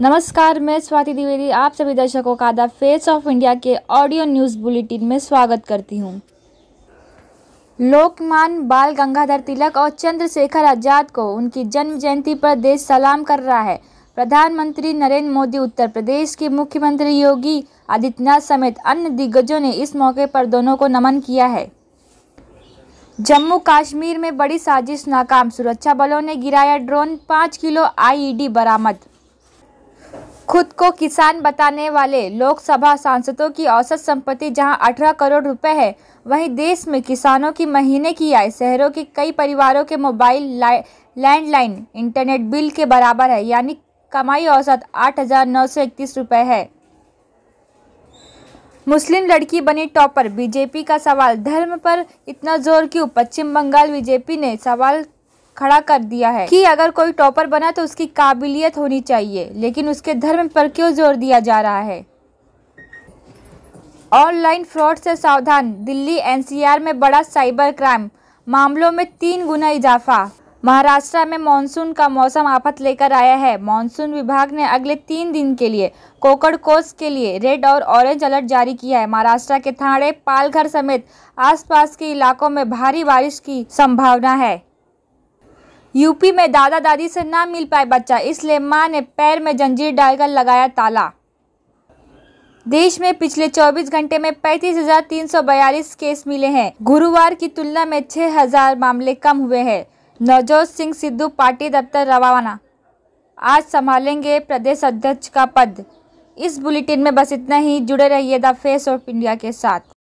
नमस्कार मैं स्वाति द्विवेदी आप सभी दर्शकों का द फेस ऑफ इंडिया के ऑडियो न्यूज़ बुलेटिन में स्वागत करती हूँ लोकमान बाल गंगाधर तिलक और चंद्रशेखर आज़ाद को उनकी जन्म जयंती पर देश सलाम कर रहा है प्रधानमंत्री नरेंद्र मोदी उत्तर प्रदेश के मुख्यमंत्री योगी आदित्यनाथ समेत अन्य दिग्गजों ने इस मौके पर दोनों को नमन किया है जम्मू कश्मीर में बड़ी साजिश नाकाम सुरक्षा बलों ने गिराया ड्रोन पाँच किलो आईईडी बरामद खुद को किसान बताने वाले लोकसभा सांसदों की औसत संपत्ति जहां 18 करोड़ रुपए है वहीं देश में किसानों की महीने की आय शहरों के कई परिवारों के मोबाइल लैंडलाइन इंटरनेट बिल के बराबर है यानी कमाई औसत आठ हजार नौ सौ इकतीस रुपये है मुस्लिम लड़की बनी टॉपर बीजेपी का सवाल धर्म पर इतना जोर क्यों पश्चिम बंगाल बीजेपी ने सवाल खड़ा कर दिया है कि अगर कोई टॉपर बना तो उसकी काबिलियत होनी चाहिए लेकिन उसके धर्म पर क्यों जोर दिया जा रहा है ऑनलाइन फ्रॉड से सावधान दिल्ली एनसीआर में बड़ा साइबर क्राइम मामलों में तीन गुना इजाफा महाराष्ट्र में मानसून का मौसम आफत लेकर आया है मानसून विभाग ने अगले तीन दिन के लिए कोकड़ कोस के लिए रेड और ऑरेंज अलर्ट जारी किया है महाराष्ट्र के थाने पालघर समेत आसपास के इलाकों में भारी बारिश की संभावना है यूपी में दादा दादी से ना मिल पाए बच्चा इसलिए मां ने पैर में जंजीर डालकर लगाया ताला देश में पिछले 24 घंटे में पैंतीस केस मिले हैं गुरुवार की तुलना में 6,000 मामले कम हुए हैं नवजोत सिंह सिद्धू पार्टी दफ्तर रवाना आज संभालेंगे प्रदेश अध्यक्ष का पद इस बुलेटिन में बस इतना ही जुड़े रहिए द फेस ऑफ इंडिया के साथ